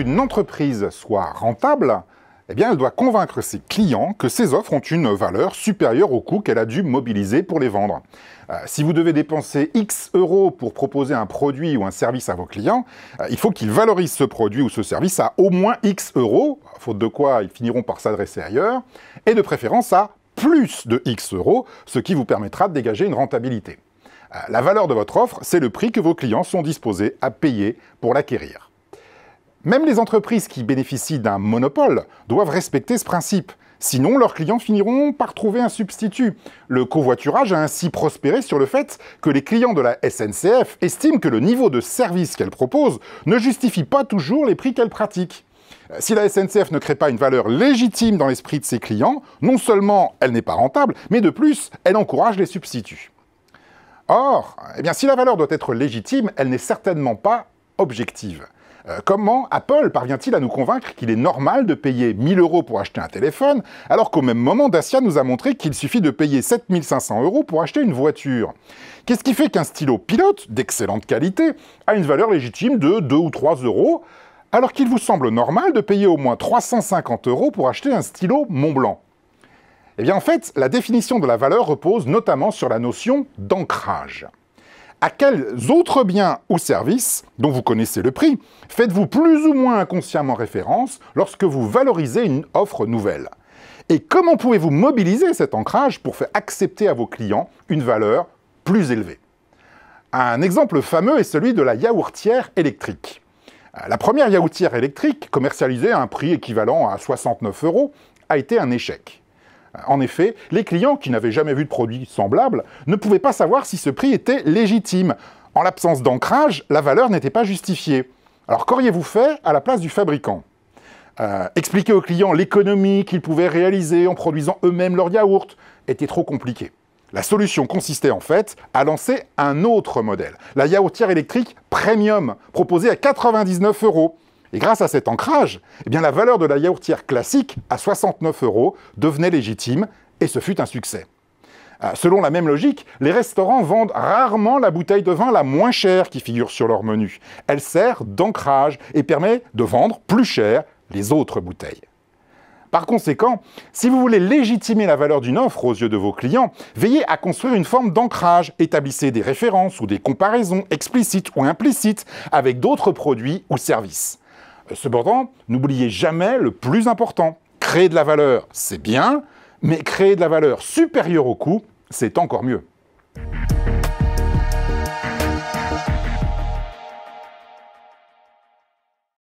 une entreprise soit rentable, eh bien, elle doit convaincre ses clients que ses offres ont une valeur supérieure au coût qu'elle a dû mobiliser pour les vendre. Euh, si vous devez dépenser X euros pour proposer un produit ou un service à vos clients, euh, il faut qu'ils valorisent ce produit ou ce service à au moins X euros, faute de quoi ils finiront par s'adresser ailleurs, et de préférence à plus de X euros, ce qui vous permettra de dégager une rentabilité. Euh, la valeur de votre offre, c'est le prix que vos clients sont disposés à payer pour l'acquérir. Même les entreprises qui bénéficient d'un monopole doivent respecter ce principe. Sinon, leurs clients finiront par trouver un substitut. Le covoiturage a ainsi prospéré sur le fait que les clients de la SNCF estiment que le niveau de service qu'elle propose ne justifie pas toujours les prix qu'elle pratique. Si la SNCF ne crée pas une valeur légitime dans l'esprit de ses clients, non seulement elle n'est pas rentable, mais de plus, elle encourage les substituts. Or, eh bien, si la valeur doit être légitime, elle n'est certainement pas objective. Euh, comment Apple parvient-il à nous convaincre qu'il est normal de payer 1000 euros pour acheter un téléphone, alors qu'au même moment, Dacia nous a montré qu'il suffit de payer 7500 euros pour acheter une voiture Qu'est-ce qui fait qu'un stylo pilote, d'excellente qualité, a une valeur légitime de 2 ou 3 euros, alors qu'il vous semble normal de payer au moins 350 euros pour acheter un stylo Montblanc Eh bien en fait, la définition de la valeur repose notamment sur la notion d'ancrage à quels autres biens ou services, dont vous connaissez le prix, faites-vous plus ou moins inconsciemment référence lorsque vous valorisez une offre nouvelle Et comment pouvez-vous mobiliser cet ancrage pour faire accepter à vos clients une valeur plus élevée Un exemple fameux est celui de la yaourtière électrique. La première yaourtière électrique, commercialisée à un prix équivalent à 69 euros, a été un échec. En effet, les clients qui n'avaient jamais vu de produit semblable ne pouvaient pas savoir si ce prix était légitime. En l'absence d'ancrage, la valeur n'était pas justifiée. Alors qu'auriez-vous fait à la place du fabricant euh, Expliquer aux clients l'économie qu'ils pouvaient réaliser en produisant eux-mêmes leur yaourt était trop compliqué. La solution consistait en fait à lancer un autre modèle, la yaourtière électrique Premium, proposée à 99 euros. Et grâce à cet ancrage, eh bien la valeur de la yaourtière classique à 69 euros devenait légitime et ce fut un succès. Ah, selon la même logique, les restaurants vendent rarement la bouteille de vin la moins chère qui figure sur leur menu. Elle sert d'ancrage et permet de vendre plus cher les autres bouteilles. Par conséquent, si vous voulez légitimer la valeur d'une offre aux yeux de vos clients, veillez à construire une forme d'ancrage, établissez des références ou des comparaisons explicites ou implicites avec d'autres produits ou services. Cependant, n'oubliez jamais le plus important. Créer de la valeur, c'est bien, mais créer de la valeur supérieure au coût, c'est encore mieux.